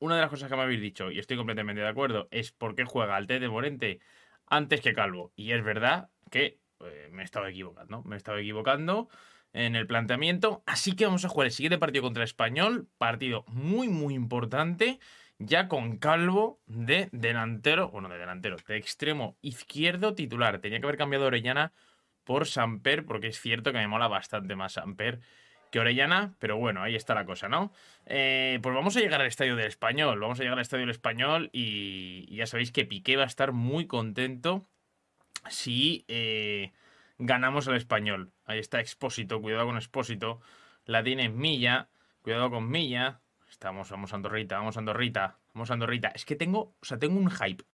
una de las cosas que me habéis dicho, y estoy completamente de acuerdo, es por qué juega al de Morente antes que Calvo. Y es verdad que eh, me he estado equivocando, me he estado equivocando en el planteamiento. Así que vamos a jugar el siguiente partido contra Español, partido muy, muy importante, ya con Calvo de delantero, bueno, de delantero, de extremo izquierdo titular. Tenía que haber cambiado Orellana por Samper, porque es cierto que me mola bastante más Samper que Orellana, pero bueno, ahí está la cosa, ¿no? Eh, pues vamos a llegar al Estadio del Español, vamos a llegar al Estadio del Español y, ya sabéis que Piqué va a estar muy contento si eh, ganamos al Español. Ahí está Expósito, cuidado con Expósito, la tiene Milla, cuidado con Milla. Estamos, vamos Andorrita, vamos Andorrita, vamos Andorrita. Es que tengo, o sea, tengo un hype